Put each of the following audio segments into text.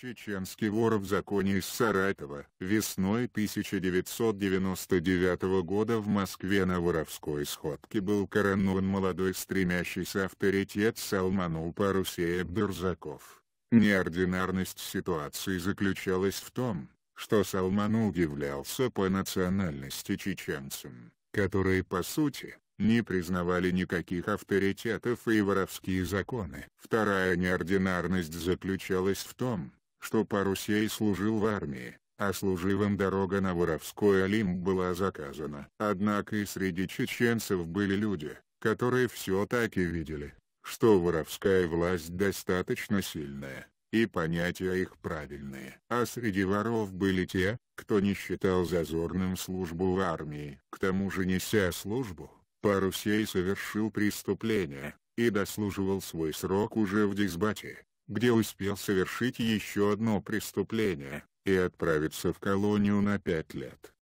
Чеченский вор в законе из Саратова. Весной 1999 года в Москве на воровской сходке был коронован молодой стремящийся авторитет Салманул Парусеев Дурзаков. Неординарность ситуации заключалась в том, что Салманул являлся по национальности чеченцем, которые по сути, не признавали никаких авторитетов и воровские законы. Вторая неординарность заключалась в том, что Парусей служил в армии, а служивым дорога на Воровской Алим была заказана. Однако и среди чеченцев были люди, которые все-таки видели, что воровская власть достаточно сильная, и понятия их правильные. А среди воров были те, кто не считал зазорным службу в армии. К тому же неся службу, Парусей совершил преступление, и дослуживал свой срок уже в Дисбате где успел совершить еще одно преступление, и отправиться в колонию на пять лет.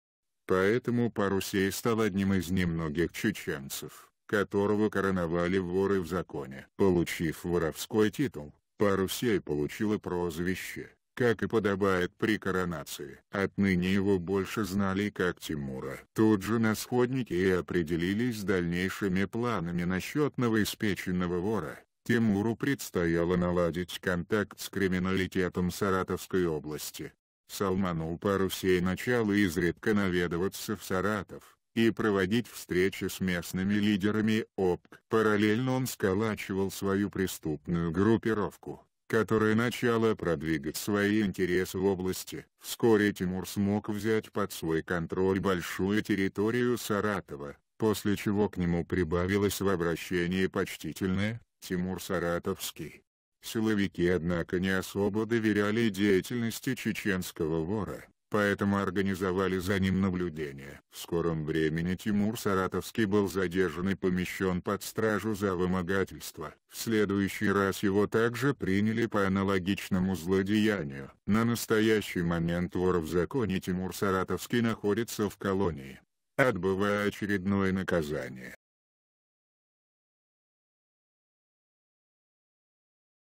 Поэтому Парусей стал одним из немногих чеченцев, которого короновали воры в законе. Получив воровской титул, Парусей получила прозвище, как и подобает при коронации. Отныне его больше знали как Тимура. Тут же на сходнике и определились с дальнейшими планами насчет новоиспеченного вора. Тимуру предстояло наладить контакт с криминалитетом Саратовской области. Салману Парусей начало изредка наведываться в Саратов и проводить встречи с местными лидерами ОПК. Параллельно он сколачивал свою преступную группировку, которая начала продвигать свои интересы в области. Вскоре Тимур смог взять под свой контроль большую территорию Саратова, после чего к нему прибавилось в обращении почтительное, Тимур Саратовский. Силовики, однако, не особо доверяли деятельности чеченского вора, поэтому организовали за ним наблюдение. В скором времени Тимур Саратовский был задержан и помещен под стражу за вымогательство. В следующий раз его также приняли по аналогичному злодеянию. На настоящий момент вор в законе Тимур Саратовский находится в колонии, отбывая очередное наказание.